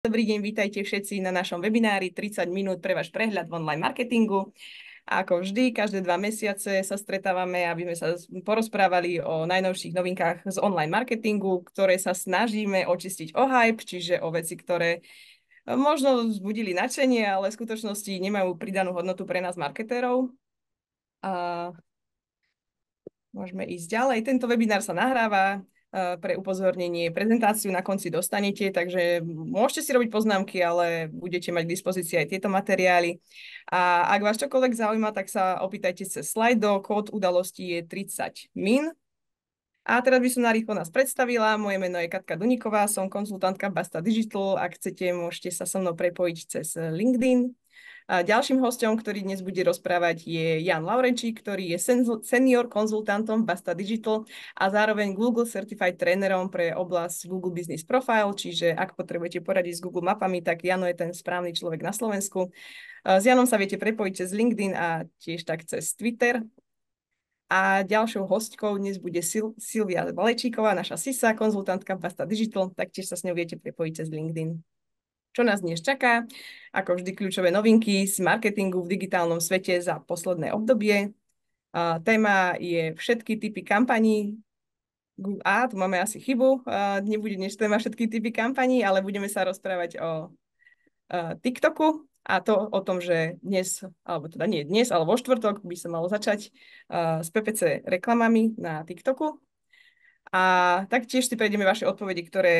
Dobrý deň, vítajte všetci na našom webinári 30 minút pre váš prehľad v online marketingu. A ako vždy, každé dva mesiace sa stretávame, aby sme sa porozprávali o najnovších novinkách z online marketingu, ktoré sa snažíme očistiť o hype, čiže o veci, ktoré e, možno vzbudili nadšenie, ale v skutočnosti nemajú pridanú hodnotu pre nás marketérov. A môžeme ísť ďalej. Tento webinár sa nahráva, Eh, pre upozornenie. Prezentáciu na konci dostanete, takže môžete si robiť poznámky, ale budete mať k dispozícii aj tieto materiály. A ak vás čokoľvek zaujíma, tak sa opýtajte cez Slido. Kód udalosti je 30 min. A teraz by som narýchlo nás predstavila. Moje meno je Katka Duníková, som konzultantka Basta Digital. Ak chcete, môžete sa so mnou prepojiť cez eh, LinkedIn. A ďalším hostom, ktorý dnes bude rozprávať, je Jan Laurenčík, ktorý je senior konzultantom Basta Digital a zároveň Google Certified trénerom pre oblasť Google Business Profile, čiže ak potrebujete poradiť s Google mapami, tak Jano je ten správny človek na Slovensku. S Janom sa viete prepojiť cez LinkedIn a tiež tak cez Twitter. A ďalšou hostkou dnes bude Sil- Silvia Balečíková, naša SISA, konzultantka Basta Digital, taktiež sa s ňou viete prepojiť cez LinkedIn čo nás dnes čaká, ako vždy kľúčové novinky z marketingu v digitálnom svete za posledné obdobie. téma je všetky typy kampaní. A, tu máme asi chybu, nebude dnes téma všetky typy kampaní, ale budeme sa rozprávať o TikToku a to o tom, že dnes, alebo teda nie dnes, ale vo štvrtok by sa malo začať uh, s PPC reklamami na TikToku. A taktiež si prejdeme vaše odpovede, ktoré,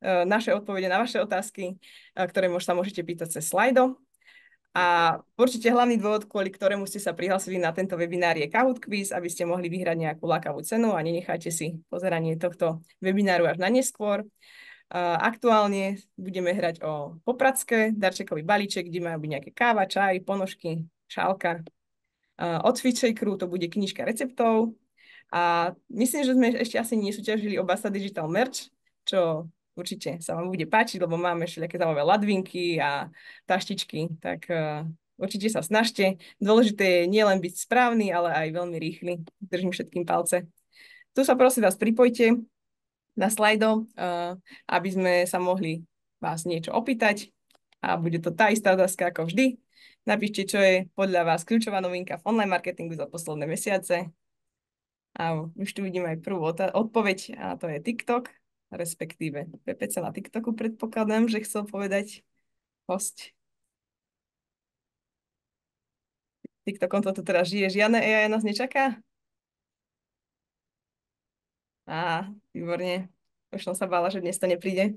e, naše odpovede na vaše otázky, e, ktoré mož, sa môžete pýtať cez slajdo. A určite hlavný dôvod, kvôli ktorému ste sa prihlásili na tento webinár je Kahoot Quiz, aby ste mohli vyhrať nejakú lákavú cenu a nenechajte si pozeranie tohto webináru až na neskôr. E, aktuálne budeme hrať o popradské, darčekový balíček, kde majú byť nejaké káva, čaj, ponožky, šálka. Od Fitchejkru to bude knižka receptov, a myslím, že sme ešte asi nesúťažili o Basa Digital Merch, čo určite sa vám bude páčiť, lebo máme všelijaké zaujímavé ladvinky a taštičky, tak uh, určite sa snažte. Dôležité je nielen byť správny, ale aj veľmi rýchly. Držím všetkým palce. Tu sa prosím vás pripojte na slajdo, uh, aby sme sa mohli vás niečo opýtať a bude to tá istá otázka ako vždy. Napíšte, čo je podľa vás kľúčová novinka v online marketingu za posledné mesiace a už tu vidím aj prvú odpoveď a to je TikTok, respektíve PPC na TikToku predpokladám, že chcel povedať host. TikTokom toto teraz žije. Žiadne AI nás nečaká? Á, výborne. Už som sa bála, že dnes to nepríde.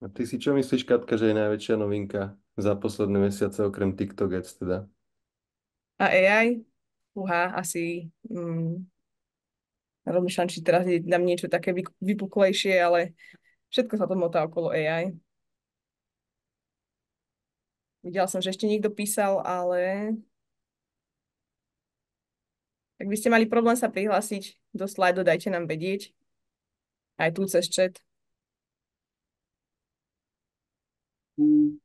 A ty si čo myslíš, Katka, že je najväčšia novinka za posledné mesiace okrem TikTok Ads teda? A AI? Uha, asi... Mm, rozmýšľam, či teraz je tam niečo také vypuklejšie, ale všetko sa to motá okolo AI. Videla som, že ešte niekto písal, ale... Ak by ste mali problém sa prihlásiť do slajdu, dajte nám vedieť. Aj tu cez chat. Hmm.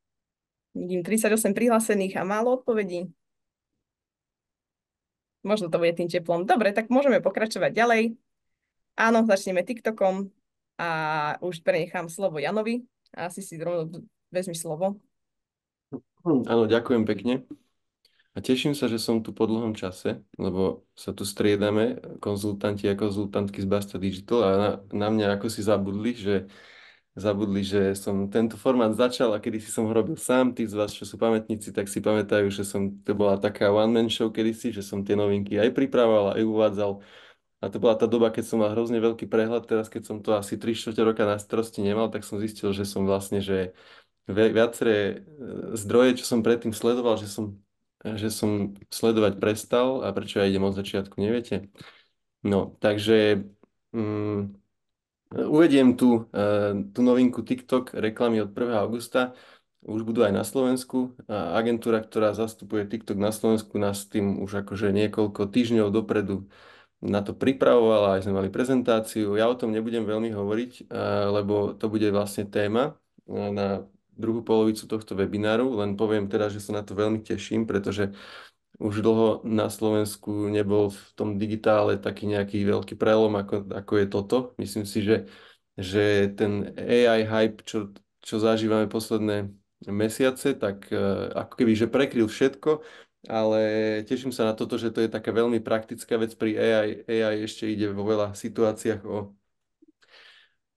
Vidím 38 prihlásených a málo odpovedí. Možno to bude tým teplom. Dobre, tak môžeme pokračovať ďalej. Áno, začneme TikTokom a už prenechám slovo Janovi. Asi si rovno vezmi slovo. Áno, ďakujem pekne. A teším sa, že som tu po dlhom čase, lebo sa tu striedame, konzultanti a konzultantky z Basta Digital a na, na mňa ako si zabudli, že zabudli, že som tento formát začal a kedy si som ho robil sám. Tí z vás, čo sú pamätníci, tak si pamätajú, že som, to bola taká one-man show kedysi, že som tie novinky aj pripravoval, aj uvádzal. A to bola tá doba, keď som mal hrozne veľký prehľad. Teraz, keď som to asi 3 4 roka na starosti nemal, tak som zistil, že som vlastne, že viaceré e, zdroje, čo som predtým sledoval, že som, že som sledovať prestal a prečo ja idem od začiatku, neviete. No, takže mm, Uvediem tu, e, tú novinku TikTok reklamy od 1. augusta. Už budú aj na Slovensku. A agentúra, ktorá zastupuje TikTok na Slovensku, nás tým už akože niekoľko týždňov dopredu na to pripravovala, aj sme mali prezentáciu. Ja o tom nebudem veľmi hovoriť, e, lebo to bude vlastne téma e, na druhú polovicu tohto webináru. Len poviem teda, že sa na to veľmi teším, pretože už dlho na Slovensku nebol v tom digitále taký nejaký veľký prelom, ako, ako je toto. Myslím si, že, že ten AI hype, čo, čo zažívame posledné mesiace, tak e, ako keby, že prekryl všetko, ale teším sa na toto, že to je taká veľmi praktická vec pri AI. AI ešte ide vo veľa situáciách o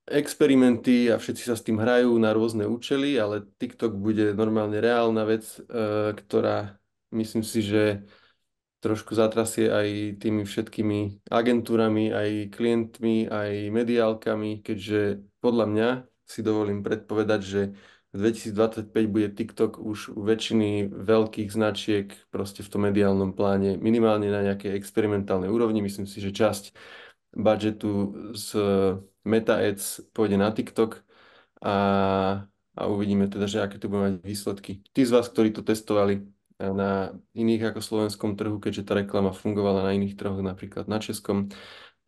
experimenty a všetci sa s tým hrajú na rôzne účely, ale TikTok bude normálne reálna vec, e, ktorá myslím si, že trošku zatrasie aj tými všetkými agentúrami, aj klientmi, aj mediálkami, keďže podľa mňa si dovolím predpovedať, že v 2025 bude TikTok už u väčšiny veľkých značiek proste v tom mediálnom pláne, minimálne na nejakej experimentálnej úrovni. Myslím si, že časť budžetu z Meta Ads pôjde na TikTok a, a uvidíme teda, že aké tu budú mať výsledky. Tí z vás, ktorí to testovali, na iných ako slovenskom trhu, keďže tá reklama fungovala na iných trhoch, napríklad na českom,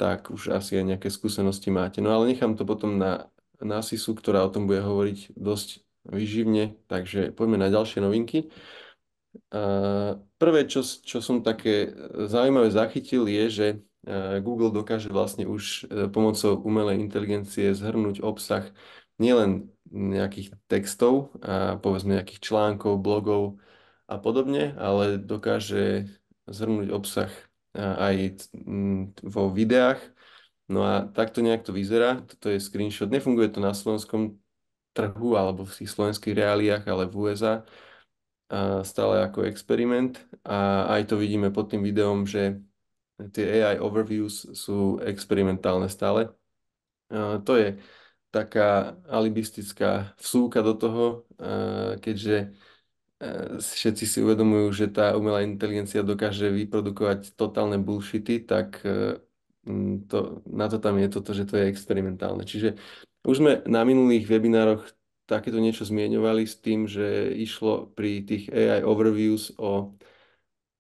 tak už asi aj nejaké skúsenosti máte. No ale nechám to potom na, na Sisu, ktorá o tom bude hovoriť dosť vyživne, takže poďme na ďalšie novinky. Prvé, čo, čo som také e, zaujímavé zachytil, je, že e, Google dokáže vlastne už e, pomocou umelej inteligencie zhrnúť obsah nielen nejakých textov, a povedzme nejakých článkov, blogov, a podobne, ale dokáže zhrnúť obsah aj mm, vo videách. No a takto nejak to vyzerá. Toto je screenshot. Nefunguje to na slovenskom trhu alebo v tých slovenských reáliách, ale v USA a stále ako experiment. A aj to vidíme pod tým videom, že tie AI overviews sú experimentálne stále. A to je taká alibistická vsúka do toho, keďže E, všetci si uvedomujú, že tá umelá inteligencia dokáže vyprodukovať totálne bullshity, tak e, to, na to tam je toto, že to je experimentálne. Čiže už sme na minulých webinároch takéto niečo zmieňovali s tým, že išlo pri tých AI overviews o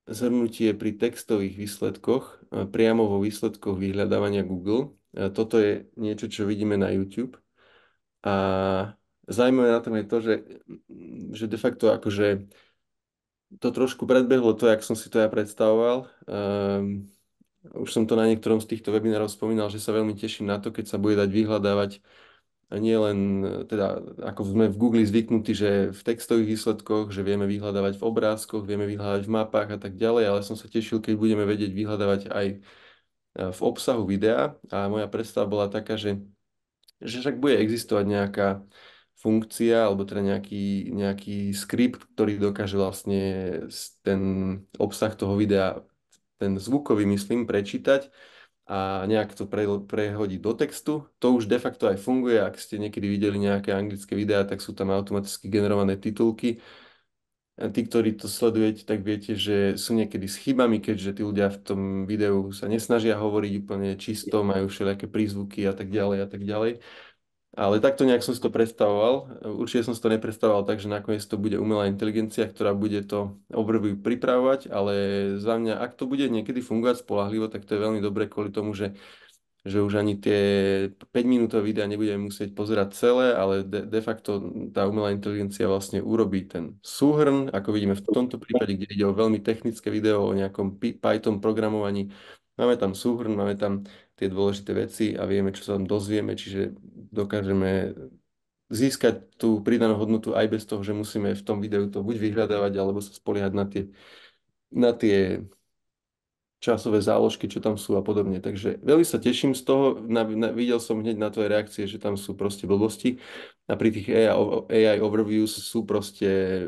zhrnutie pri textových výsledkoch, e, priamo vo výsledkoch vyhľadávania Google. Toto je niečo, čo vidíme na YouTube. A zaujímavé na tom je to, že, že de facto akože to trošku predbehlo to, jak som si to ja predstavoval. Um, už som to na niektorom z týchto webinárov spomínal, že sa veľmi teším na to, keď sa bude dať vyhľadávať a nie len, teda ako sme v Google zvyknutí, že v textových výsledkoch, že vieme vyhľadávať v obrázkoch, vieme vyhľadávať v mapách a tak ďalej, ale som sa tešil, keď budeme vedieť vyhľadávať aj e, v obsahu videa a moja predstava bola taká, že, že však bude existovať nejaká funkcia alebo teda nejaký, nejaký skript, ktorý dokáže vlastne ten obsah toho videa, ten zvukový myslím, prečítať a nejak to pre, prehodiť do textu. To už de facto aj funguje, ak ste niekedy videli nejaké anglické videá, tak sú tam automaticky generované titulky. A tí, ktorí to sledujete, tak viete, že sú niekedy s chybami, keďže tí ľudia v tom videu sa nesnažia hovoriť úplne čisto, majú všelijaké prízvuky a tak ďalej a tak ďalej. Ale takto nejak som si to predstavoval. Určite som si to nepredstavoval tak, že nakoniec to bude umelá inteligencia, ktorá bude to obroby pripravovať, ale za mňa, ak to bude niekedy fungovať spolahlivo, tak to je veľmi dobré kvôli tomu, že, že už ani tie 5-minútové videa nebudeme musieť pozerať celé, ale de, de facto tá umelá inteligencia vlastne urobí ten súhrn, ako vidíme v tomto prípade, kde ide o veľmi technické video o nejakom Python programovaní. Máme tam súhrn, máme tam tie dôležité veci a vieme, čo sa tam dozvieme, čiže dokážeme získať tú pridanú hodnotu aj bez toho, že musíme v tom videu to buď vyhľadávať, alebo sa spoliehať na tie, na tie časové záložky, čo tam sú a podobne. Takže veľmi sa teším z toho, na, na, videl som hneď na tvoje reakcie, že tam sú proste blbosti a pri tých AI, AI overviews sú proste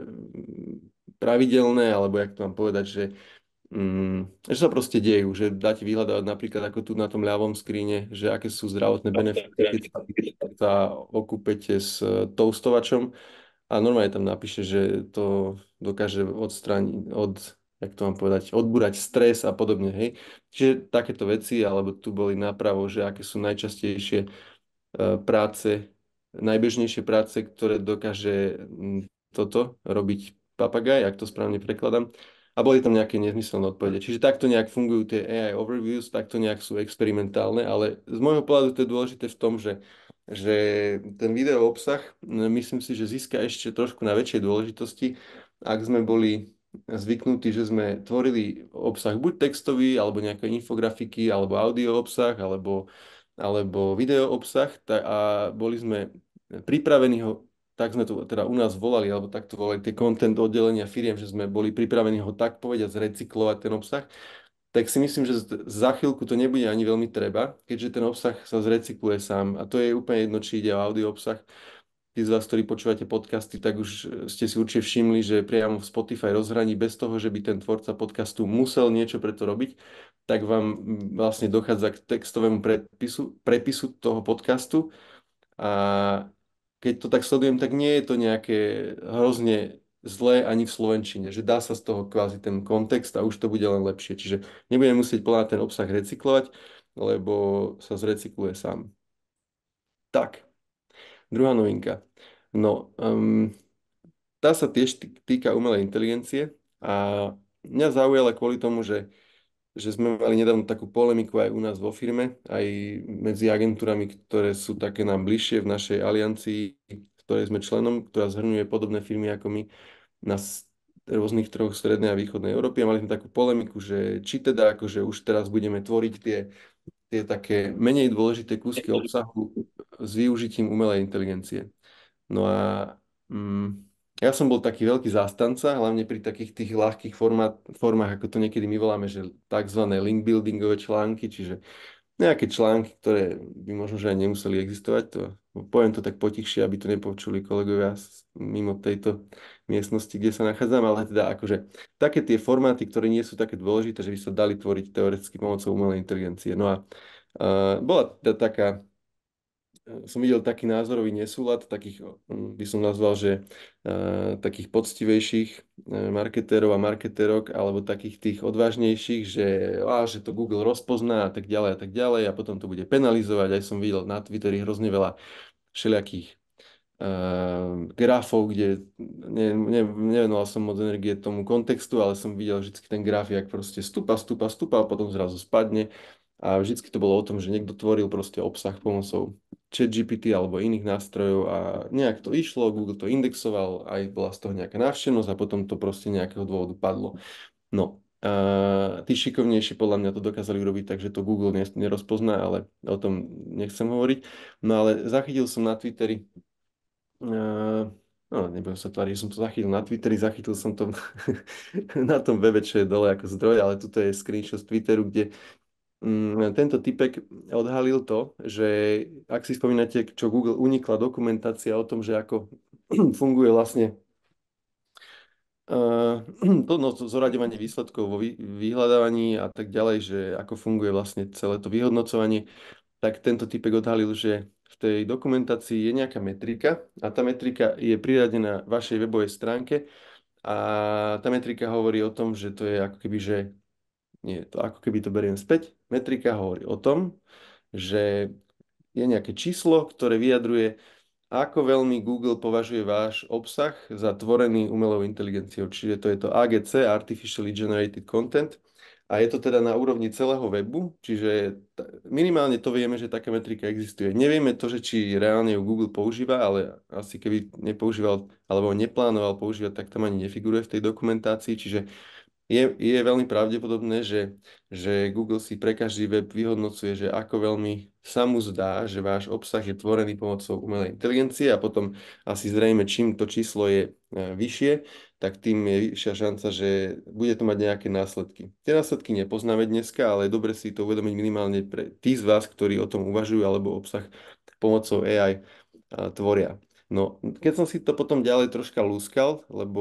pravidelné, alebo jak to mám povedať, že mm, že sa proste dejú, že dáte ti vyhľadať napríklad ako tu na tom ľavom skríne, že aké sú zdravotné benefity, keď sa, okúpete s e, toustovačom a normálne tam napíše, že to dokáže odstrániť od jak to mám povedať, odbúrať stres a podobne, hej. Čiže takéto veci, alebo tu boli napravo, že aké sú najčastejšie e, práce, najbežnejšie práce, ktoré dokáže toto robiť papagaj, ak to správne prekladám a boli tam nejaké nezmyselné odpovede. Čiže takto nejak fungujú tie AI overviews, takto nejak sú experimentálne, ale z môjho pohľadu to je dôležité v tom, že, že ten video obsah, no, myslím si, že získa ešte trošku na väčšej dôležitosti, ak sme boli zvyknutí, že sme tvorili obsah buď textový, alebo nejaké infografiky, alebo audio obsah, alebo, alebo video obsah a boli sme pripravení ho tak sme to teda u nás volali, alebo takto volali tie content oddelenia firiem, že sme boli pripravení ho tak povedať, zrecyklovať ten obsah, tak si myslím, že za chvíľku to nebude ani veľmi treba, keďže ten obsah sa zrecykluje sám. A to je úplne jedno, či ide o audio obsah. Tí z vás, ktorí počúvate podcasty, tak už e, ste si určite všimli, že priamo v Spotify rozhraní bez toho, že by ten tvorca podcastu musel niečo pre to robiť, tak vám vlastne dochádza k textovému prepisu, prepisu toho podcastu a keď to tak sledujem, tak nie je to nejaké hrozne zlé ani v Slovenčine, že dá sa z toho kvázi ten kontext a už to bude len lepšie. Čiže nebudem musieť plná ten obsah recyklovať, lebo sa zrecykluje sám. Tak, druhá novinka. No, um, tá sa tiež týka umelej inteligencie a mňa zaujala kvôli tomu, že že sme mali nedávno takú polemiku aj u nás vo firme, aj medzi agentúrami, ktoré sú také nám bližšie v našej aliancii, ktorej sme členom, ktorá zhrňuje podobné firmy ako my na rôznych troch strednej a východnej Európy. A mali sme takú polemiku, že či teda akože už teraz budeme tvoriť tie, tie také menej dôležité kúsky obsahu s využitím umelej inteligencie. No a mm, ja som bol taký veľký zástanca, hlavne pri takých tých ľahkých formát, formách, ako to niekedy my voláme, že tzv. link buildingové články, čiže nejaké články, ktoré by možno že aj nemuseli existovať. To, poviem to tak potichšie, aby to nepočuli kolegovia mimo tejto miestnosti, kde sa nachádzam, ale teda akože také tie formáty, ktoré nie sú také dôležité, že by sa dali tvoriť teoreticky pomocou umelej inteligencie. No a uh, bola teda taká som videl taký názorový nesúlad, takých mm, by som nazval, že eh, takých poctivejších eh, marketérov a marketérok, alebo takých tých odvážnejších, že, á, že to Google rozpozná a tak ďalej a tak ďalej a potom to bude penalizovať. Aj som videl na Twitteri hrozne veľa všelijakých uh, grafov, kde ne, ne, nevenoval som moc energie tomu kontextu, ale som videl vždy ten graf, jak proste stupa, stupa, stupa a potom zrazu spadne. A vždycky to bolo o tom, že niekto tvoril proste obsah pomocou GPT alebo iných nástrojov a nejak to išlo, Google to indexoval, aj bola z toho nejaká návštevnosť a potom to proste nejakého dôvodu padlo. No, a tí šikovnejší podľa mňa to dokázali urobiť tak, že to Google nerozpozná, ale o tom nechcem hovoriť. No ale zachytil som na Twitteri, no nebudem sa tvariť, že som to zachytil na Twitteri, zachytil som to na tom webe, čo je dole ako zdroj, ale tuto je screenshot z Twitteru, kde Mm, tento typek odhalil to, že ak si spomínate, čo Google unikla dokumentácia o tom, že ako funguje vlastne uh, to no, výsledkov vo vyhľadávaní a tak ďalej, že ako funguje vlastne celé to vyhodnocovanie, tak tento typek odhalil, že v tej dokumentácii je nejaká metrika a tá metrika je priradená vašej webovej stránke a tá metrika hovorí o tom, že to je ako keby, že nie, to ako keby to beriem späť. Metrika hovorí o tom, že je nejaké číslo, ktoré vyjadruje, ako veľmi Google považuje váš obsah za tvorený umelou inteligenciou. Čiže to je to AGC, Artificially Generated Content. A je to teda na úrovni celého webu, čiže minimálne to vieme, že taká metrika existuje. Nevieme to, že či reálne ju Google používa, ale asi keby nepoužíval alebo neplánoval používať, tak tam ani nefiguruje v tej dokumentácii. Čiže je, je veľmi pravdepodobné, že, že Google si pre každý web vyhodnocuje, že ako veľmi sa mu zdá, že váš obsah je tvorený pomocou umelej inteligencie a potom asi zrejme, čím to číslo je e, vyššie, tak tým je vyššia šanca, že bude to mať nejaké následky. Tie následky nepoznáme dneska, ale je dobre si to uvedomiť minimálne pre tí z vás, ktorí o tom uvažujú alebo obsah pomocou AI e, tvoria. No, keď som si to potom ďalej troška lúskal, lebo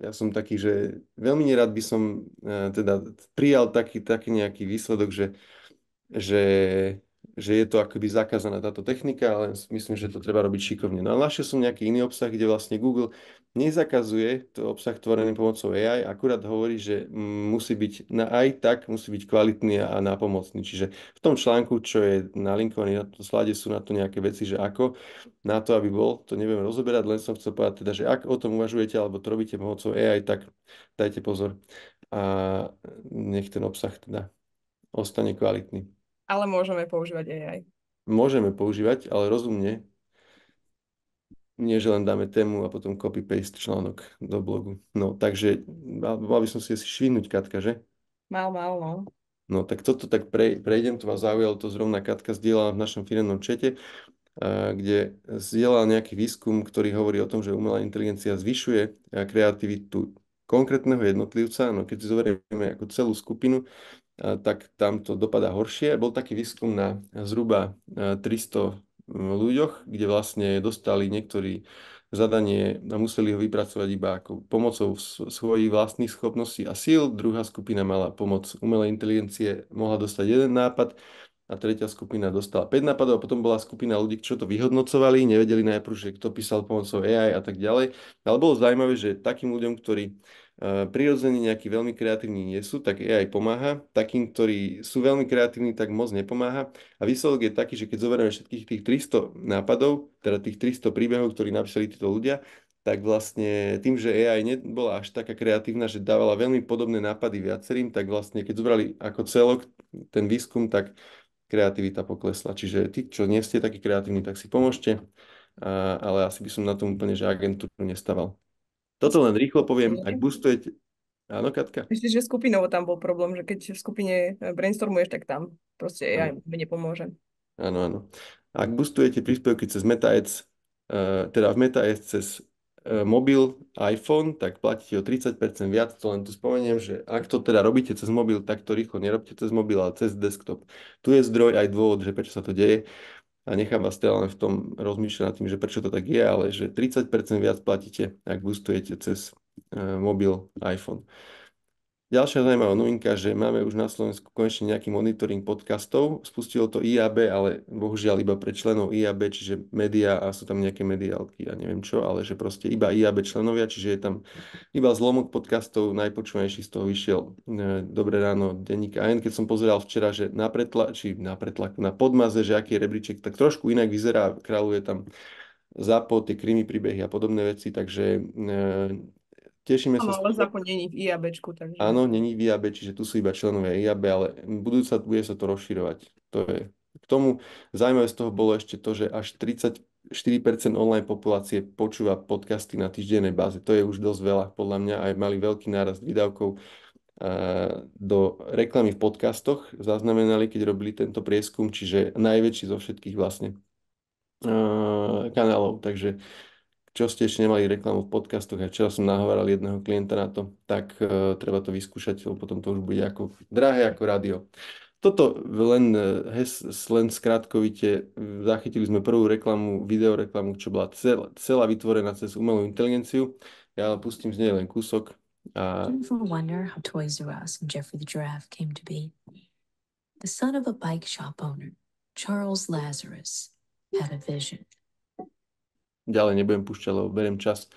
ja som taký, že veľmi nerad by som eh, teda prijal taký, taký nejaký výsledok, že, že že je to akoby zakázaná táto technika, ale myslím, že to mhm. treba robiť šikovne. No a našiel som nejaký iný obsah, kde vlastne Google nezakazuje to obsah tvorený mhm. pomocou AI, akurát hovorí, že musí byť na aj tak, musí byť kvalitný a nápomocný. Čiže v tom článku, čo je nalinkovaný na to slade, sú na to nejaké veci, že ako na to, aby bol, to neviem rozoberať, len som chcel povedať teda, že ak o tom uvažujete alebo to robíte pomocou AI, tak dajte pozor a nech ten obsah teda ostane kvalitný. Ale môžeme používať AI. Môžeme používať, ale rozumne. Nie, že len dáme tému a potom copy-paste článok do blogu. No, takže mal by som si asi švinúť, Katka, že? Mal, mal, no. No, tak toto tak pre, prejdem, to vás zaujalo, to zrovna Katka zdieľala v našom firemnom čete, kde zdieľala nejaký výskum, ktorý hovorí o tom, že umelá inteligencia zvyšuje kreativitu konkrétneho jednotlivca, no keď si zoberieme ako celú skupinu, tak tam to dopadá horšie. Bol taký výskum na zhruba 300 e, ľuďoch, kde vlastne dostali niektorí zadanie a museli ho vypracovať iba ako pomocou svojich vlastných schopností a síl. Druhá skupina mala pomoc umelej inteligencie, mohla dostať jeden nápad a tretia skupina dostala 5 nápadov a potom bola skupina ľudí, čo to vyhodnocovali, nevedeli najprv, že kto písal pomocou AI a tak ďalej. Ale bolo zaujímavé, že takým ľuďom, ktorí Eh, prirodzene nejakí veľmi kreatívni nie sú, tak AI pomáha. Takým, ktorí sú veľmi kreatívni, tak moc nepomáha. A výsledok je taký, že keď zoberieme všetkých tých 300 nápadov, teda tých 300 príbehov, ktorí napísali títo ľudia, tak vlastne tým, že AI nebola až taká kreatívna, že dávala veľmi podobné nápady viacerým, tak vlastne keď zobrali ako celok ten výskum, tak kreativita poklesla. Čiže tí, čo nie ste takí kreatívni, tak si pomôžte, ale asi by som na tom úplne, že agentúru nestával. Toto len rýchlo poviem, ak boostujete... Áno, Katka? Ešte, že skupinovo tam bol problém, že keď v skupine eh, brainstormuješ, tak tam proste ja mi nepomôžem. Áno, áno. Ak boostujete príspevky cez MetaEdge, eh, teda v MetaEdge cez eh, mobil, iPhone, tak platíte o 30% viac, to len tu spomeniem, že ak to teda robíte cez mobil, tak to rýchlo nerobte cez mobil, ale cez desktop. Tu je zdroj aj dôvod, že prečo sa to deje a nechám vás teda len v tom rozmýšľať nad tým, že prečo to tak je, ale že 30% viac platíte, ak boostujete cez eh, mobil iPhone. Ďalšia zaujímavá novinka, že máme už na Slovensku konečne nejaký monitoring podcastov. Spustilo to IAB, ale bohužiaľ iba pre členov IAB, čiže média a sú tam nejaké mediálky, ja neviem čo, ale že proste iba IAB členovia, čiže je tam iba zlomok podcastov, najpočúvanejší z toho vyšiel dobre Dobré ráno, denník AN. Keď som pozeral včera, že na pretla, či na pretlak, na podmaze, že aký je rebríček, tak trošku inak vyzerá, kráľuje tam Zapo, tie krimi príbehy a podobné veci, takže e, Tešíme ano, sa. Ale zákon není v IAB. Takže... Áno, není v IAB, čiže tu sú iba členovia IAB, ale budúca bude sa to rozširovať. To je. K tomu zaujímavé z toho bolo ešte to, že až 34% online populácie počúva podcasty na týždennej báze. To je už dosť veľa, podľa mňa aj mali veľký nárast výdavkov eh, do reklamy v podcastoch zaznamenali, keď robili tento prieskum, čiže najväčší zo všetkých vlastne eh, kanálov. Takže čo ste ešte nemali reklamu v podcastoch a včera som nahovaral jedného klienta na to, tak uh, treba to vyskúšať, lebo potom to už bude ako drahé ako rádio. Toto len, e, hes, len skrátkovite, e, zachytili sme prvú reklamu, videoreklamu, čo bola cel, celá vytvorená cez umelú inteligenciu. Ja pustím z nej len kúsok. A... wonder how Toys R Us and Jeffrey the Giraffe came to be. The son of a bike shop owner, Charles Lazarus, had a vision ďalej nebudem púšťať, lebo beriem čas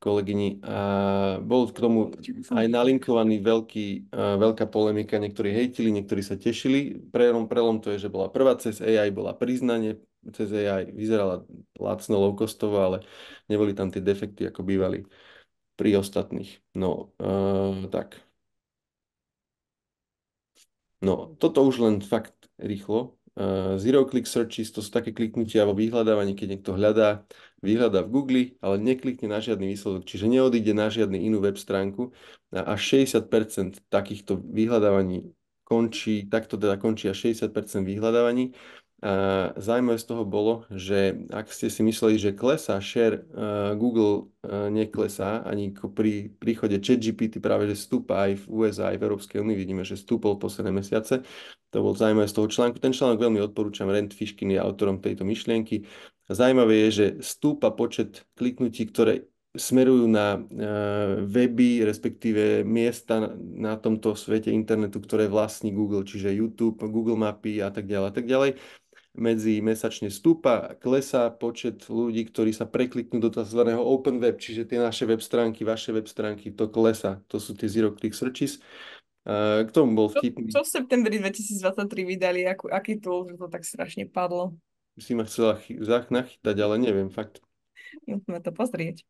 kolegyni. A bol k tomu aj nalinkovaný veľký, veľká polemika, niektorí hejtili, niektorí sa tešili. Prelom, prelom to je, že bola prvá cez AI, bola priznanie, cez AI vyzerala lacno, low ale neboli tam tie defekty, ako bývali pri ostatných. No, uh, tak. No, toto už len fakt rýchlo. Uh, zero click searches, to sú také kliknutia alebo vyhľadávanie, keď niekto hľadá vyhľadá v Google, ale neklikne na žiadny výsledok, čiže neodíde na žiadnu inú web stránku a až 60% takýchto vyhľadávaní končí, takto teda končí až 60% vyhľadávaní. A zaujímavé z toho bolo, že ak ste si mysleli, že klesá share, eh, Google eh, neklesá, ani pri príchode ChatGPT práve, že stúpa aj v USA, aj v Európskej únii, vidíme, že stúpol posledné mesiace. To bol zaujímavé z toho článku. Ten článok veľmi odporúčam, Rent Fishkin je autorom tejto myšlienky. Zajímavé je, že stúpa počet kliknutí, ktoré smerujú na e, weby, respektíve miesta na tomto svete internetu, ktoré vlastní Google, čiže YouTube, Google mapy a tak ďalej a tak ďalej. Medzi mesačne stúpa, klesá počet ľudí, ktorí sa prekliknú do tzv. open web, čiže tie naše web stránky, vaše web stránky, to klesá. To sú tie zero click searches. E, k tomu bol vtipný. Čo, čo v septembri 2023 vydali, aký tool, že to tak strašne padlo? si ma chcela chy- nachytať, ale neviem, fakt. Musíme to pozrieť.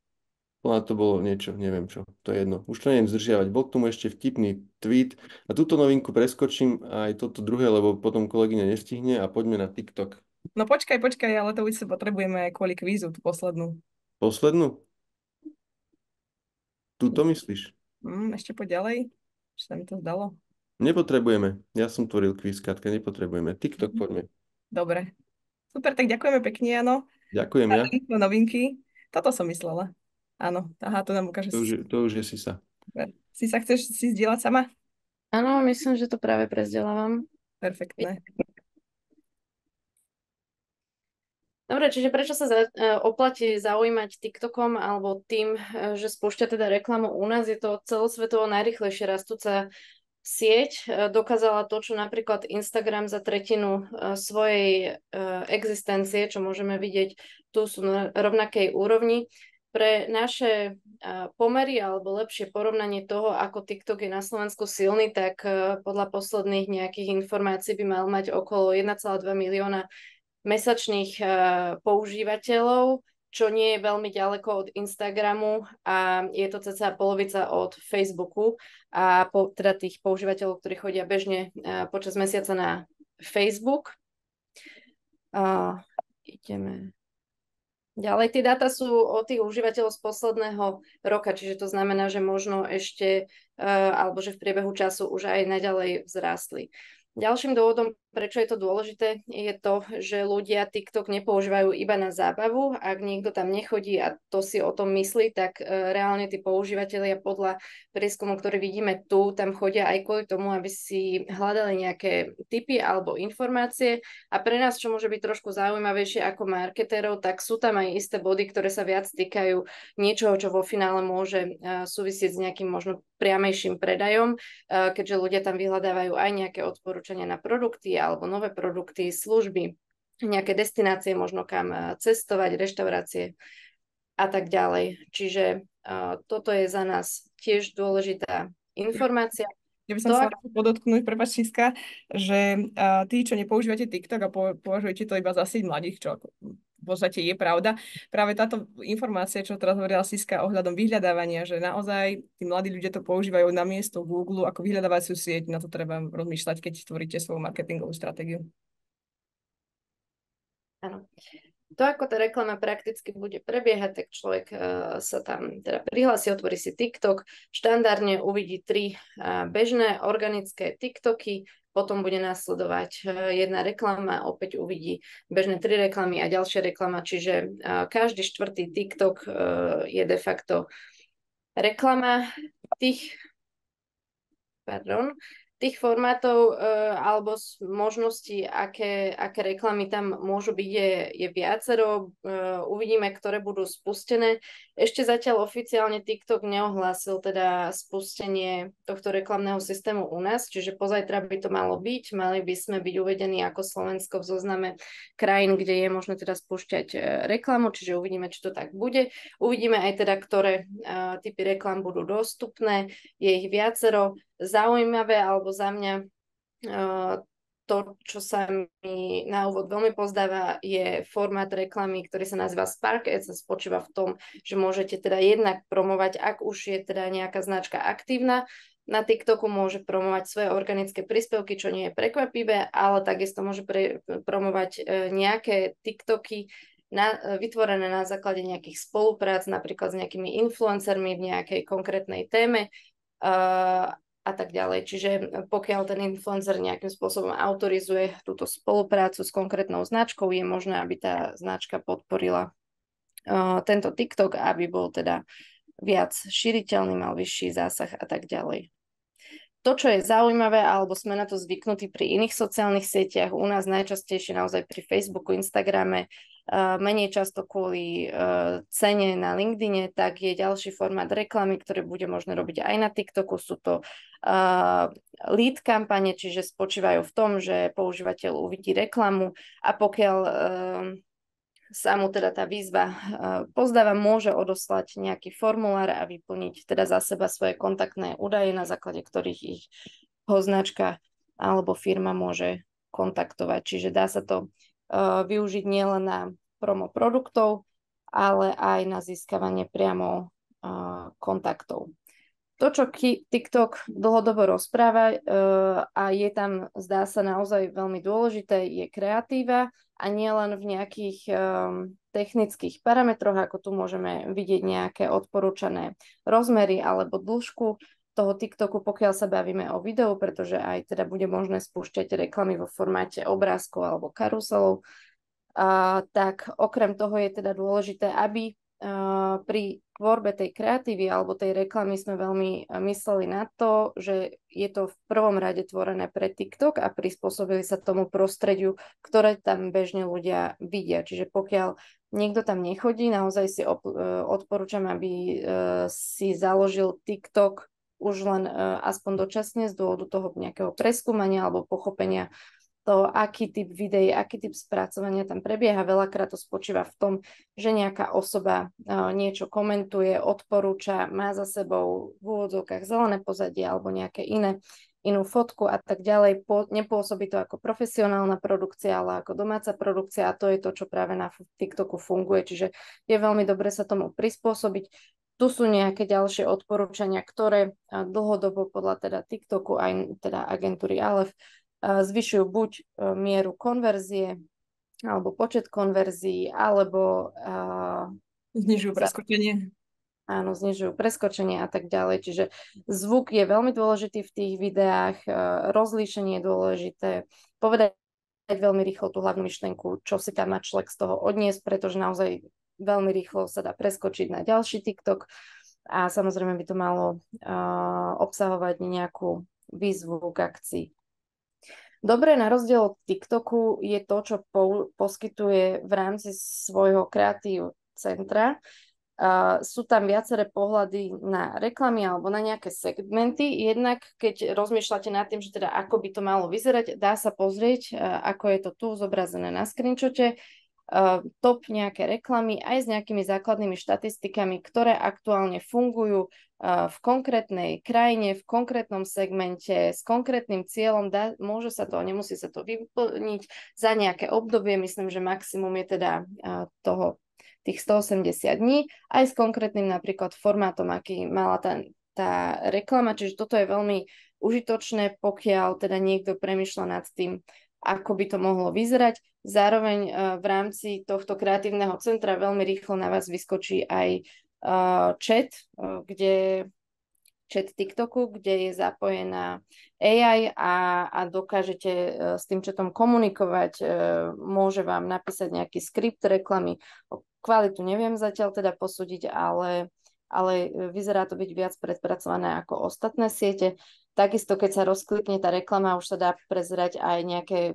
Ona no a to bolo niečo, neviem čo, to je jedno. Už to neviem zdržiavať. Bol k tomu ešte vtipný tweet a túto novinku preskočím aj toto druhé, lebo potom kolegyňa nestihne a poďme na TikTok. No počkaj, počkaj, ale to už sa potrebujeme aj kvôli kvízu, tú poslednú. Poslednú? to mm. myslíš? Mm, ešte poďalej, čo sa mi to zdalo. Nepotrebujeme. Ja som tvoril kvíz, Katka, nepotrebujeme. TikTok, mhm. poďme. Dobre, Super, tak ďakujeme pekne, áno. Ďakujem ja. Novinky. Toto som myslela. Áno, aha, to nám ukáže. To už, to už je Sisa. Si sa chceš si zdieľať sama? Áno, myslím, že to práve prezdelávam. Perfektné. Dobre, čiže prečo sa za, uh, oplatí zaujímať TikTokom alebo tým, uh, že spúšťa teda reklamu u nás? Je to celosvetovo najrychlejšie rastúca sieť e, dokázala to, čo napríklad Instagram za tretinu e, svojej e, existencie, čo môžeme vidieť, tu sú na rovnakej úrovni. Pre naše pomery alebo lepšie porovnanie toho, ako TikTok je na Slovensku silný, tak podľa posledných nejakých informácií by mal mať okolo 1,2 milióna mesačných používateľov čo nie je veľmi ďaleko od Instagramu a je to ceca polovica od Facebooku a po, teda tých používateľov, ktorí chodia bežne eh, počas mesiaca na Facebook. A ideme Ďalej, tie dáta sú od tých užívateľov z posledného roka, čiže to znamená, že možno ešte, eh, alebo že v priebehu času už aj naďalej vzrástli. Ďalším dôvodom Prečo je to dôležité? Je to, že ľudia TikTok nepoužívajú iba na zábavu. Ak niekto tam nechodí a to si o tom myslí, tak e, reálne tí používateľia podľa prieskumu, ktorý vidíme tu, tam chodia aj kvôli tomu, aby si hľadali nejaké typy alebo informácie. A pre nás, čo môže byť trošku zaujímavejšie ako marketerov, tak sú tam aj isté body, ktoré sa viac týkajú niečoho, čo vo finále môže e, súvisieť s nejakým možno priamejším predajom, e, keďže ľudia tam vyhľadávajú aj nejaké odporúčania na produkty alebo nové produkty, služby, nejaké destinácie možno kam eh, cestovať, reštaurácie a tak ďalej. Čiže uh, toto je za nás tiež dôležitá informácia. Ja by som to... sa podotknúť, prepáč, Šiska, že uh, tí, čo nepoužívate TikTok a po, považujete to iba za sieť mladých, čo v podstate je pravda. Práve táto informácia, čo teraz hovorila Siska ohľadom vyhľadávania, že naozaj tí mladí ľudia to používajú na miesto Google ako vyhľadávaciu sieť, na to treba rozmýšľať, keď tvoríte svoju marketingovú stratégiu. Áno. To, ako tá reklama prakticky bude prebiehať, tak človek uh, sa tam teda prihlási, otvorí si TikTok, štandardne uvidí tri uh, bežné organické TikToky, potom bude následovať e, jedna reklama, opäť uvidí bežné tri reklamy a ďalšia reklama, čiže e, každý štvrtý TikTok e, je de facto reklama tých pardon, tých formátov uh, alebo možností, aké, aké reklamy tam môžu byť, je, je viacero. Uh, uvidíme, ktoré budú spustené. Ešte zatiaľ oficiálne TikTok neohlásil teda spustenie tohto reklamného systému u nás, čiže pozajtra by to malo byť. Mali by sme byť uvedení ako Slovensko v zozname krajín, kde je možné teda spúšťať uh, reklamu, čiže uvidíme, či to tak bude. Uvidíme aj teda, ktoré uh, typy reklam budú dostupné. Je ich viacero zaujímavé alebo za mňa eh, to, čo sa mi na úvod veľmi pozdáva, je formát reklamy, ktorý sa nazýva Spark Ads a spočíva v tom, že môžete teda jednak promovať, ak už je teda nejaká značka aktívna, na TikToku môže promovať svoje organické príspevky, čo nie je prekvapivé, ale takisto môže pre, promovať eh, nejaké TikToky, na, vytvorené na základe nejakých spoluprác, napríklad s nejakými influencermi v nejakej konkrétnej téme. Eh, a tak ďalej. Čiže hm, pokiaľ ten influencer nejakým spôsobom autorizuje túto spoluprácu s konkrétnou značkou, je možné, aby tá značka podporila uh, tento TikTok, aby bol teda viac šíriteľný, mal vyšší zásah a tak ďalej to, čo je zaujímavé, alebo sme na to zvyknutí pri iných sociálnych sieťach, u nás najčastejšie naozaj pri Facebooku, Instagrame, eh, menej často kvôli eh, cene na LinkedIne, tak je ďalší formát reklamy, ktoré bude možné robiť aj na TikToku. Sú to eh, lead kampane, čiže spočívajú v tom, že používateľ uvidí reklamu a pokiaľ sa mu teda tá výzva eh, pozdáva, môže odoslať nejaký formulár a vyplniť teda za seba svoje kontaktné údaje, na základe ktorých ich ho značka alebo firma môže kontaktovať. Čiže dá sa to eh, využiť nielen na promo produktov, ale aj na získavanie priamo eh, kontaktov. To, čo TikTok dlhodobo rozpráva a je tam, zdá sa naozaj veľmi dôležité, je kreatíva, a nie len v nejakých um, technických parametroch, ako tu môžeme vidieť nejaké odporúčané rozmery alebo dĺžku toho TikToku, pokiaľ sa bavíme o videu, pretože aj teda bude možné spúšťať reklamy vo formáte obrázkov alebo karuselov. uh, tak okrem toho je teda dôležité, aby Eh, pri tvorbe tej kreatívy alebo tej reklamy sme veľmi eh, mysleli na to, že je to v prvom rade tvorené pre TikTok a prispôsobili sa tomu prostrediu, ktoré tam bežne ľudia vidia. Čiže pokiaľ niekto tam nechodí, naozaj si eh, odporúčam, aby si založil TikTok už len aspoň dočasne z dôvodu toho nejakého preskúmania alebo pochopenia to, aký typ videí, aký typ spracovania tam prebieha. Veľakrát to spočíva v tom, že nejaká osoba e, niečo komentuje, odporúča, má za sebou v úvodzovkách zelené pozadie alebo nejaké iné inú fotku a tak ďalej. Po, nepôsobí to ako profesionálna produkcia, ale ako domáca produkcia a to je to, čo práve na TikToku funguje. Čiže je veľmi dobre sa tomu prispôsobiť. Tu sú nejaké ďalšie odporúčania, ktoré e, dlhodobo podľa teda TikToku aj teda agentúry Alef zvyšujú buď e, mieru konverzie alebo počet konverzií, alebo... Znižujú preskočenie. Áno, znižujú preskočenie a tak ďalej. Čiže zvuk je veľmi dôležitý v tých videách, e, rozlíšenie je dôležité, povedať veľmi rýchlo tú hlavnú myšlenku, čo si tam má človek z toho odniesť, pretože naozaj veľmi rýchlo sa dá preskočiť na ďalší TikTok a samozrejme by to malo uh, obsahovať nejakú výzvu k akcii. Dobré na rozdiel od TikToku je to, čo po, poskytuje v rámci svojho kreatív centra. Uh, sú tam viaceré pohľady na reklamy alebo na nejaké segmenty. Jednak, keď rozmýšľate nad tým, že teda ako by to malo vyzerať, dá sa pozrieť, uh, ako je to tu zobrazené na screenshote. Eh, top nejaké reklamy aj s nejakými základnými štatistikami, ktoré aktuálne fungujú eh, v konkrétnej krajine, v konkrétnom segmente, s konkrétnym cieľom. Da- môže sa to, nemusí sa to vyplniť za nejaké obdobie. Myslím, že maximum je teda eh, toho tých 180 dní, aj s konkrétnym napríklad formátom, aký mala tá, tá reklama, čiže toto je veľmi užitočné, pokiaľ teda niekto premyšľa nad tým, ako by to mohlo vyzerať. Zároveň e, v rámci tohto kreatívneho centra veľmi rýchlo na vás vyskočí aj e, chat, e, kde chat TikToku, kde je zapojená AI a, a dokážete s tým chatom komunikovať, môže vám napísať nejaký skript reklamy. Kvalitu neviem zatiaľ teda posúdiť, ale ale e, vyzerá to byť viac predpracované ako ostatné siete. Takisto, keď sa rozklikne tá reklama, už sa dá prezrať aj nejaké e,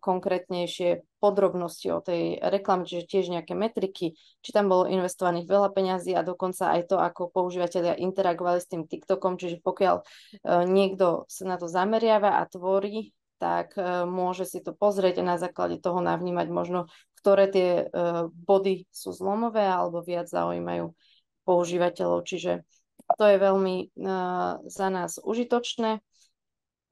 konkrétnejšie podrobnosti o tej reklame, čiže tiež nejaké metriky, či tam bolo investovaných veľa peňazí a dokonca aj to, ako používateľia interagovali s tým TikTokom, čiže pokiaľ e, niekto sa na to zameriava a tvorí, tak môže si to pozrieť a na základe toho navnímať možno, ktoré tie body sú zlomové alebo viac zaujímajú používateľov, čiže to je veľmi uh, za nás užitočné.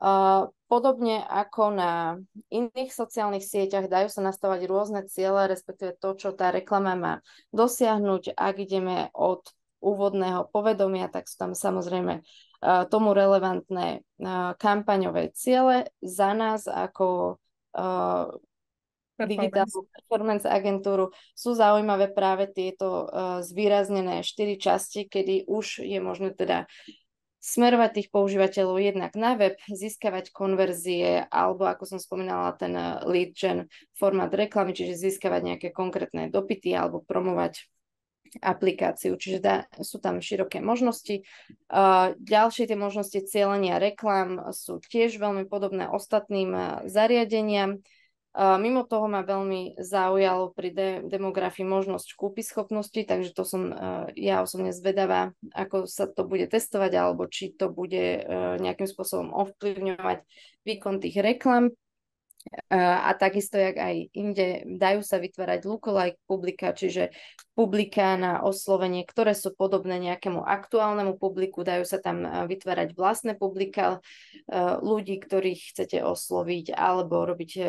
Uh, podobne ako na iných sociálnych sieťach dajú sa nastavať rôzne ciele, respektíve to, čo tá reklama má dosiahnuť. Ak ideme od úvodného povedomia, tak sú tam samozrejme uh, tomu relevantné uh, kampaňové ciele. Za nás ako digitálnu performance agentúru, sú zaujímavé práve tieto uh, zvýraznené štyri časti, kedy už je možné teda smerovať tých používateľov jednak na web, získavať konverzie, alebo ako som spomínala, ten e, lead gen formát reklamy, čiže získavať nejaké konkrétne dopity alebo promovať aplikáciu, čiže da, sú tam široké možnosti. Uh, ďalšie tie možnosti cieľenia reklám sú tiež veľmi podobné ostatným zariadeniam. Mimo toho ma veľmi zaujalo pri de- demografii možnosť kúpy schopnosti, takže to som e, ja osobne zvedavá, ako sa to bude testovať alebo či to bude e, nejakým spôsobom ovplyvňovať výkon tých reklam a takisto, jak aj inde, dajú sa vytvárať lookalike publika, čiže publika na oslovenie, ktoré sú podobné nejakému aktuálnemu publiku, dajú sa tam vytvárať vlastné publika ľudí, ktorých chcete osloviť, alebo robiť e,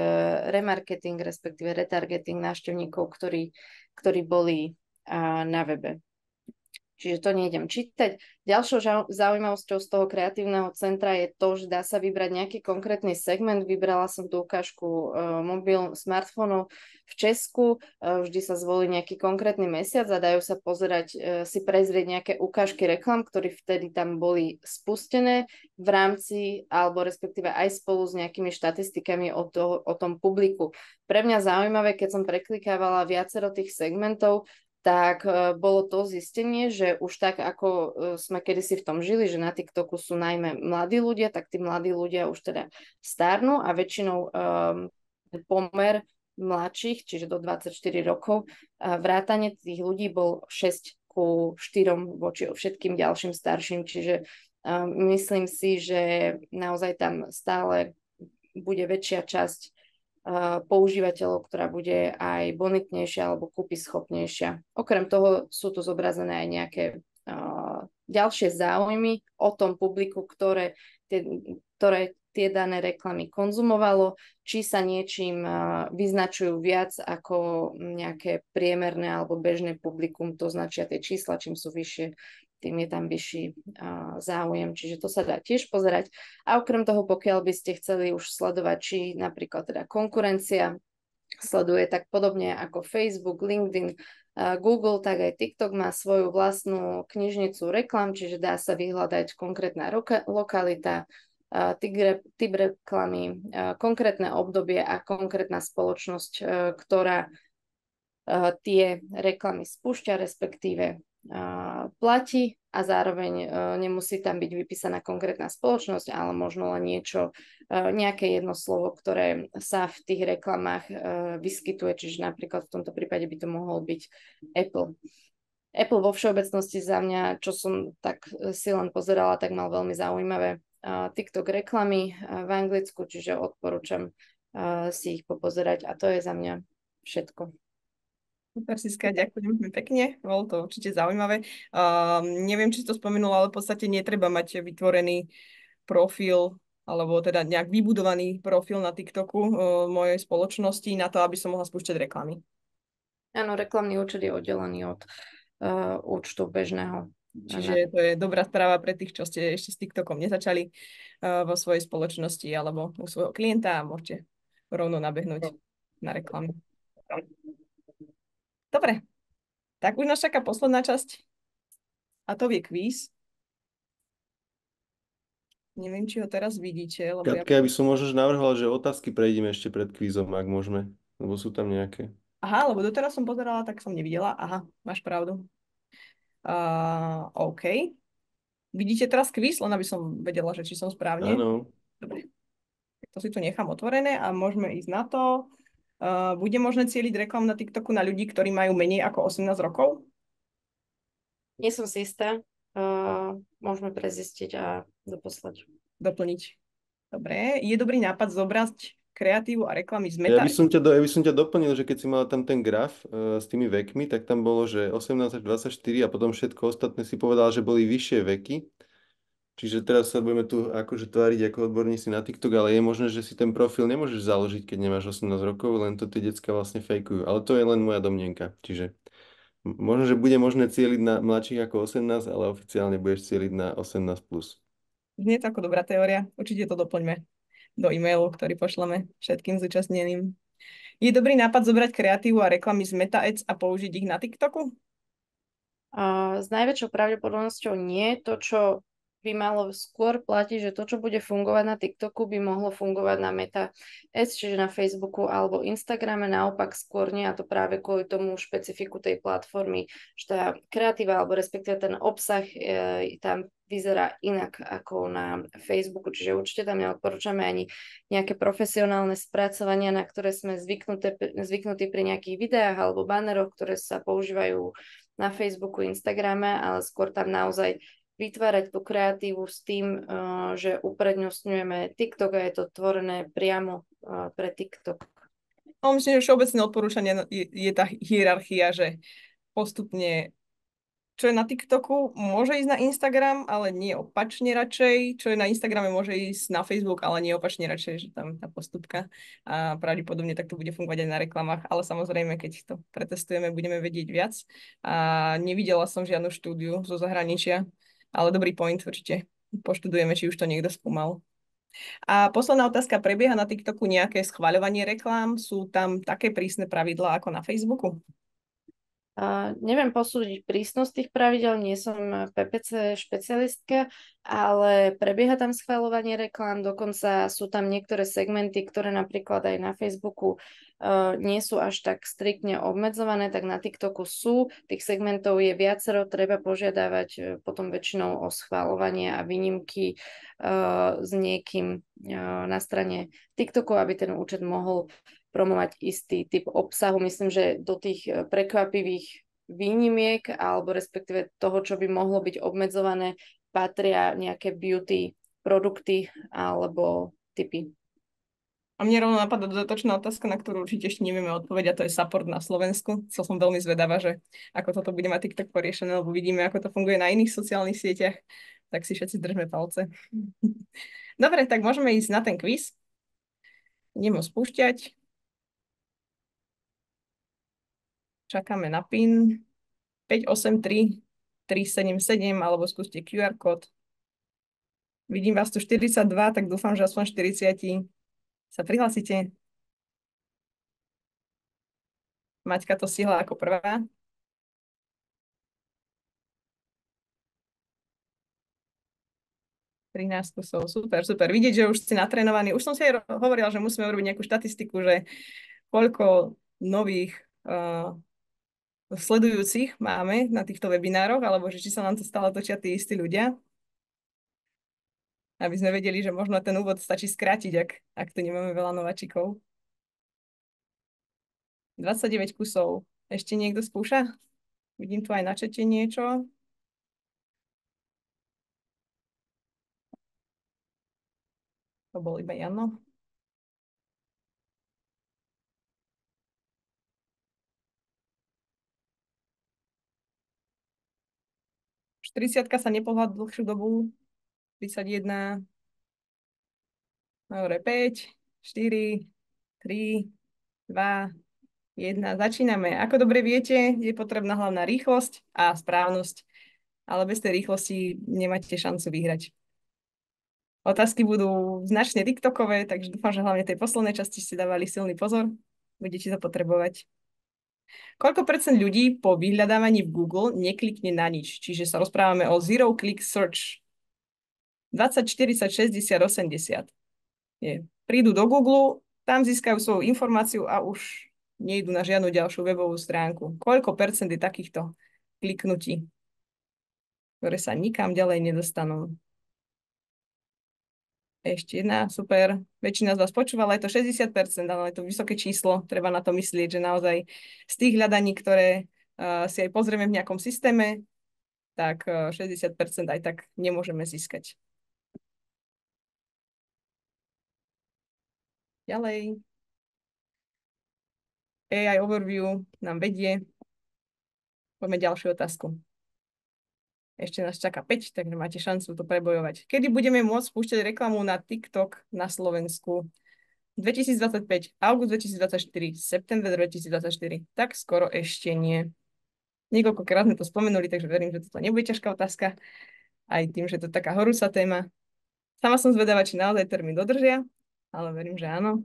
remarketing, respektíve retargeting návštevníkov, ktorí, ktorí boli na webe čiže to nejdem čítať. Ďalšou zaujímavosťou z toho kreatívneho centra je to, že dá sa vybrať nejaký konkrétny segment. Vybrala som tú ukážku e, mobil, smartfónov v Česku. E, vždy sa zvolí nejaký konkrétny mesiac a dajú sa pozerať, e, si prezrieť nejaké ukážky reklam, ktoré vtedy tam boli spustené v rámci, alebo respektíve aj spolu s nejakými štatistikami o, to, o tom publiku. Pre mňa zaujímavé, keď som preklikávala viacero tých segmentov, tak e, bolo to zistenie, že už tak ako e, sme kedysi v tom žili, že na TikToku sú najmä mladí ľudia, tak tí mladí ľudia už teda starnú a väčšinou um, pomer mladších, čiže do 24 rokov, e, vrátanie tých ľudí bol 6 ku 4 voči všetkým ďalším starším, čiže um, myslím si, že naozaj tam stále bude väčšia časť Eh, používateľov, ktorá bude aj bonitnejšia alebo schopnejšia. Okrem toho sú tu zobrazené aj nejaké eh, ďalšie záujmy o tom publiku, ktoré tie, ktoré tie dané reklamy konzumovalo, či sa niečím eh, vyznačujú viac ako nejaké priemerné alebo bežné publikum, to značia tie čísla, čím sú vyššie tým je tam vyšší záujem. Čiže to sa dá tiež pozerať. A okrem toho, pokiaľ by ste chceli už sledovať, či napríklad teda konkurencia sleduje tak podobne ako Facebook, LinkedIn, Google, tak aj TikTok má svoju vlastnú knižnicu reklam, čiže dá sa vyhľadať konkrétna roka- lokalita, typ reklamy, konkrétne obdobie a konkrétna spoločnosť, ktorá tie reklamy spúšťa, respektíve platí a zároveň e, nemusí tam byť vypísaná konkrétna spoločnosť, ale možno len niečo, e, nejaké jedno slovo, ktoré sa v tých reklamách e, vyskytuje, čiže napríklad v tomto prípade by to mohol byť Apple. Apple vo všeobecnosti za mňa, čo som tak si len pozerala, tak mal veľmi zaujímavé TikTok reklamy v Anglicku, čiže odporúčam si ich popozerať a to je za mňa všetko. Super, Siska, ďakujem veľmi pekne, bolo to určite zaujímavé. Uh, neviem, či si to spomenula, ale v podstate netreba mať vytvorený profil alebo teda nejak vybudovaný profil na TikToku uh, mojej spoločnosti na to, aby som mohla spúšťať reklamy. Áno, reklamný účet je oddelený od uh, účtu bežného. Čiže to je dobrá správa pre tých, čo ste ešte s TikTokom nezačali uh, vo svojej spoločnosti alebo u svojho klienta a môžete rovno nabehnúť no. na reklamu. Dobre, tak už nás čaká posledná časť. A to je kvíz. Neviem, či ho teraz vidíte. Lebo Katka, ja... by som možno navrhol, že otázky prejdeme ešte pred kvízom, ak môžeme. Lebo sú tam nejaké. Aha, lebo doteraz som pozerala, tak som nevidela. Aha, máš pravdu. Uh, OK. Vidíte teraz kvíz, len aby som vedela, že či som správne. Áno. Dobre. Tak to si tu nechám otvorené a môžeme ísť na to. Uh, bude možné cieliť reklamu na TikToku na ľudí, ktorí majú menej ako 18 rokov? Nie som si istá. Uh, môžeme prezistiť a doposlať. Doplniť. Dobre. Je dobrý nápad zobrať kreatívu a reklamy z meta. Ja by som ťa, do, ja by som ťa doplnil, že keď si mala tam ten graf uh, s tými vekmi, tak tam bolo, že 18 až 24 a potom všetko ostatné si povedal, že boli vyššie veky. Čiže teraz sa budeme tu akože tváriť ako odborníci na TikTok, ale je možné, že si ten profil nemôžeš založiť, keď nemáš 18 rokov, len to tie decka vlastne fejkujú. Ale to je len moja domnenka. Čiže možno, že bude možné cieliť na mladších ako 18, ale oficiálne budeš cieliť na 18+. Plus. Nie je to ako dobrá teória. Určite to doplňme do e-mailu, ktorý pošleme všetkým zúčastneným. Je dobrý nápad zobrať kreatívu a reklamy z Meta Ads a použiť ich na TikToku? Uh, s najväčšou pravdepodobnosťou nie. To, čo by malo skôr platiť, že to, čo bude fungovať na TikToku, by mohlo fungovať na Meta S, čiže na Facebooku alebo Instagrame, naopak skôr nie a to práve kvôli tomu špecifiku tej platformy, že tá kreatíva alebo respektíve ten obsah e, tam vyzerá inak ako na Facebooku, čiže určite tam neodporúčame ani nejaké profesionálne spracovania, na ktoré sme zvyknuté, zvyknutí pri nejakých videách alebo baneroch, ktoré sa používajú na Facebooku, Instagrame, ale skôr tam naozaj vytvárať tú kreatívu s tým, eh, že uprednostňujeme TikTok a je to tvorené priamo eh, pre TikTok. No, myslím, že všeobecné odporúčanie je, je tá hierarchia, že postupne čo je na TikToku, môže ísť na Instagram, ale nie opačne radšej. Čo je na Instagrame, môže ísť na Facebook, ale nie opačne radšej, že tam tá postupka. A pravdepodobne tak to bude fungovať aj na reklamách, ale samozrejme, keď to pretestujeme, budeme vedieť viac. A nevidela som žiadnu štúdiu zo zahraničia, ale dobrý point určite. Poštudujeme, či už to niekto skúmal. A posledná otázka, prebieha na TikToku nejaké schvaľovanie reklám? Sú tam také prísne pravidlá ako na Facebooku? Uh, neviem posúdiť prísnosť tých pravidel, nie som e, PPC špecialistka, ale prebieha tam schvaľovanie reklám, dokonca sú tam niektoré segmenty, ktoré napríklad aj na Facebooku uh, nie sú až tak striktne obmedzované, tak na TikToku sú, tých segmentov je viacero, treba požiadavať e, potom väčšinou o schváľovanie a výnimky uh, s niekým na strane TikToku, aby ten účet mohol promovať istý typ obsahu. Myslím, že do tých e, prekvapivých výnimiek alebo respektíve toho, čo by mohlo byť obmedzované, patria nejaké beauty produkty alebo typy. A mne rovno napadá dodatočná otázka, na ktorú určite ešte nevieme odpoveď, a to je support na Slovensku. Co som veľmi zvedavá, že ako toto bude mať TikTok poriešené, lebo vidíme, ako to funguje na iných sociálnych sieťach, tak si všetci držme palce. Dobre, tak môžeme ísť na ten quiz. Idem ho spúšťať. Čakáme na PIN 583 377 alebo skúste QR kód. Vidím vás tu 42, tak dúfam, že aspoň 40 sa prihlasíte. Maťka to stihla ako prvá. Pri nás sú super, super. Vidieť, že už ste natrénovaní. Už som si aj hovorila, že musíme urobiť nejakú štatistiku, že koľko nových uh, sledujúcich máme na týchto webinároch, alebo že či sa nám to stále točia tí istí ľudia. Aby sme vedeli, že možno ten úvod stačí skrátiť, ak, ak tu nemáme veľa nováčikov. 29 kusov. Ešte niekto skúša? Vidím tu aj na čete niečo. To bol iba Jano. 40 sa nepohľad dlhšiu dobu. 31, dobre, 5, 4, 3, 2, 1. Začíname. Ako dobre viete, je potrebná hlavná rýchlosť a správnosť, ale bez tej rýchlosti nemáte šancu vyhrať. Otázky budú značne tiktokové, takže dúfam, že hlavne tej poslednej časti ste dávali silný pozor. Budete to potrebovať. Koľko percent ľudí po vyhľadávaní v Google neklikne na nič? Čiže sa rozprávame o zero click search. 20, 40, 60, 80. Nie. Prídu do Google, tam získajú svoju informáciu a už nejdu na žiadnu ďalšiu webovú stránku. Koľko percent je takýchto kliknutí, ktoré sa nikam ďalej nedostanú? Ešte jedna, super. Väčšina z vás počúvala, je to 60%, ale je to vysoké číslo, treba na to myslieť, že naozaj z tých hľadaní, ktoré uh, si aj pozrieme v nejakom systéme, tak uh, eh, 60% aj tak nemôžeme získať. Ďalej. AI overview nám vedie. Poďme ďalšiu otázku. Ešte nás čaká 5, takže máte šancu to prebojovať. Kedy budeme môcť spúšťať reklamu na TikTok na Slovensku? 2025, august 2024, september 2024. Tak skoro ešte nie. Niekoľkokrát sme to spomenuli, takže verím, že toto nebude ťažká otázka. Aj tým, že to je taká horúca téma. Sama som zvedavá, či naozaj termín dodržia, ale verím, že áno.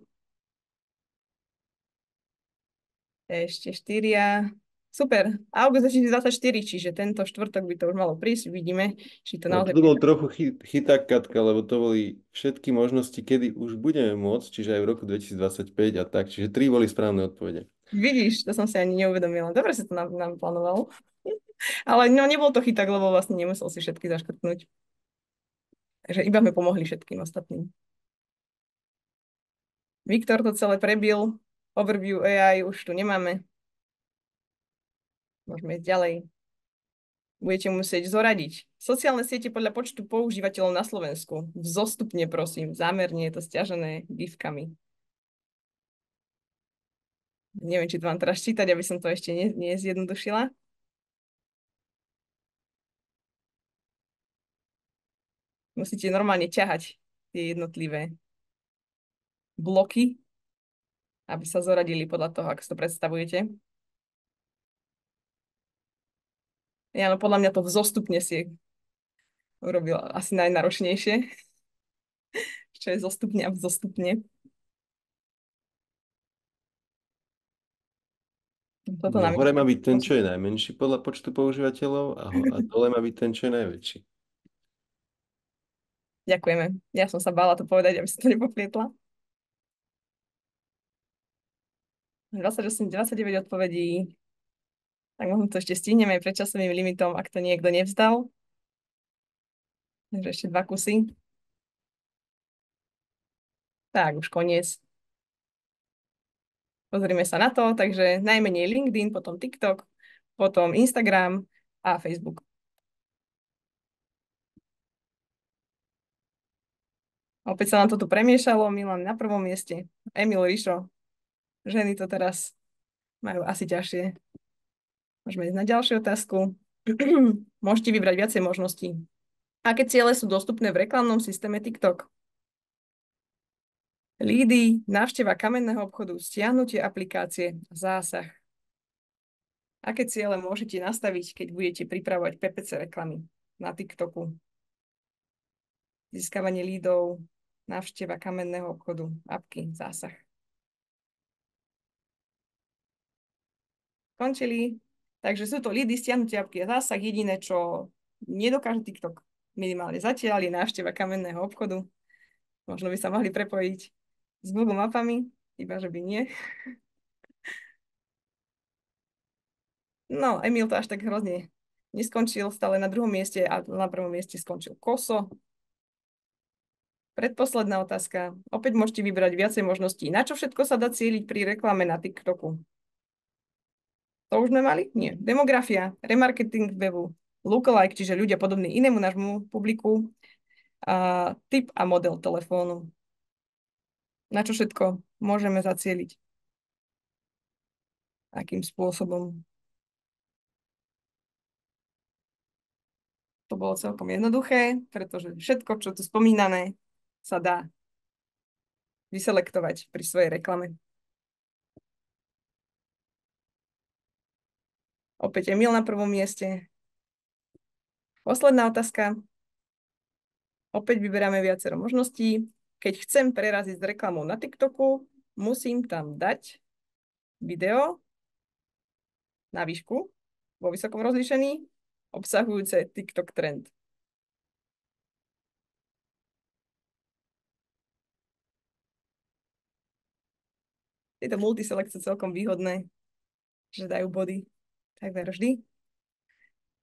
Ešte štyria. Super, august 2024, čiže tento štvrtok by to už malo prísť, Vidíme. či to no, naozaj... No, to bol trochu chy- chytá katka, lebo to boli všetky možnosti, kedy už budeme môcť, čiže aj v roku 2025 a tak, čiže tri boli správne odpovede. Vidíš, to som si ani neuvedomila. Dobre sa to nám, nám plánovalo. Ale no, nebol to chyták, lebo vlastne nemusel si všetky zaškrtnúť. Takže iba sme pomohli všetkým ostatným. Viktor to celé prebil, overview AI už tu nemáme, Môžeme ísť ďalej. Budete musieť zoradiť. Sociálne siete podľa počtu používateľov na Slovensku. Vzostupne prosím, zámerne je to stiažené gifkami. Neviem, či to mám teraz čítať, aby som to ešte nezjednodušila. Musíte normálne ťahať tie jednotlivé bloky, aby sa zoradili podľa toho, ako si to predstavujete. Ja, no podľa mňa to zostupne si urobila asi najnáročnejšie. Čo je zostupne a vzostupne. Toto na hore má byť ten, čo je najmenší podľa počtu používateľov a, ho, a dole má byť ten, čo je najväčší. Ďakujeme. Ja som sa bála to povedať, aby som to nepoplietla. 28, 29 odpovedí tak možno to ešte stihneme aj predčasovým limitom, ak to niekto nevzdal. Takže ešte dva kusy. Tak, už koniec. Pozrime sa na to, takže najmenej LinkedIn, potom TikTok, potom Instagram a Facebook. Opäť sa nám to tu premiešalo, Milan na prvom mieste, Emil Rišo. Ženy to teraz majú asi ťažšie. Môžeme ísť na ďalšiu otázku. Môžete vybrať viacej možností. Aké ciele sú dostupné v reklamnom systéme TikTok? Lídy, návšteva kamenného obchodu, stiahnutie aplikácie, zásah. Aké ciele môžete nastaviť, keď budete pripravovať PPC reklamy na TikToku? Získavanie lídov, návšteva kamenného obchodu, apky, zásah. Končili. Takže sú to lídy stiahnutie apky a zásah. Jediné, čo nedokáže TikTok minimálne zatiaľ, je návšteva kamenného obchodu. Možno by sa mohli prepojiť s Google mapami, iba že by nie. No, Emil to až tak hrozne neskončil, stále na druhom mieste a na prvom mieste skončil Koso. Predposledná otázka. Opäť môžete vybrať viacej možností. Na čo všetko sa dá cieliť pri reklame na TikToku? To už sme mali? Nie. Demografia, remarketing webu, lookalike, čiže ľudia podobní inému nášmu publiku, a typ a model telefónu. Na čo všetko môžeme zacieliť? Akým spôsobom? To bolo celkom jednoduché, pretože všetko, čo tu spomínané, sa dá vyselektovať pri svojej reklame. Opäť Emil na prvom mieste. Posledná otázka. Opäť vyberáme viacero možností. Keď chcem preraziť s reklamou na TikToku, musím tam dať video na výšku vo vysokom rozlíšení obsahujúce TikTok trend. Tieto multiselekcie celkom výhodné, že dajú body takmer vždy.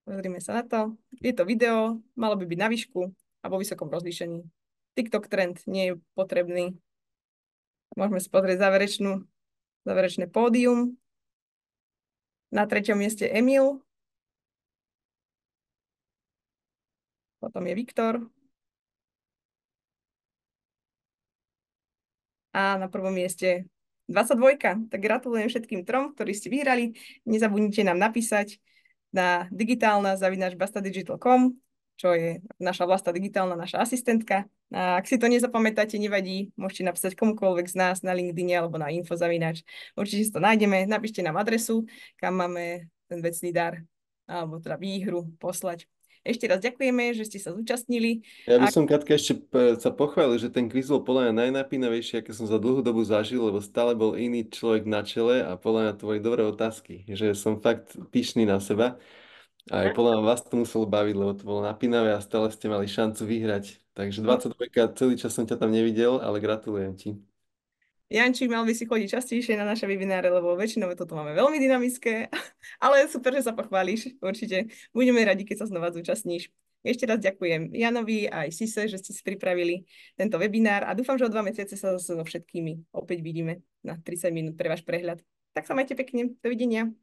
Pozrime sa na to. Je to video, malo by byť na výšku a vo vysokom rozlíšení. TikTok trend nie je potrebný. Môžeme si pozrieť záverečnú, záverečné pódium. Na treťom mieste Emil. Potom je Viktor. A na prvom mieste 22. Tak gratulujem všetkým trom, ktorí ste vyhrali. Nezabudnite nám napísať na digitálna zavinač bastadigital.com, čo je naša vlastná digitálna naša asistentka. A ak si to nezapamätáte, nevadí, môžete napísať komukoľvek z nás na LinkedIn alebo na infozavinač. Určite si to nájdeme. Napíšte nám adresu, kam máme ten vecný dar alebo teda výhru poslať. Ešte raz ďakujeme, že ste sa zúčastnili. Ja by som Katka ešte sa pochválil, že ten kvíz bol podľa mňa najnapínavejší, aké som za dlhú dobu zažil, lebo stále bol iný človek na čele a podľa mňa to boli dobré otázky, že som fakt pyšný na seba. A aj podľa mňa vás to muselo baviť, lebo to bolo napínavé a stále ste mali šancu vyhrať. Takže 22, celý čas som ťa tam nevidel, ale gratulujem ti. Janči, mal by si chodiť častejšie na naše webináre, lebo väčšinou toto máme veľmi dynamické, ale super, že sa pochválíš, určite. Budeme radi, keď sa znova zúčastníš. Ešte raz ďakujem Janovi a aj Sise, že ste si pripravili tento webinár a dúfam, že o dva mesiace sa zase so všetkými opäť vidíme na 30 minút pre váš prehľad. Tak sa majte pekne. Dovidenia.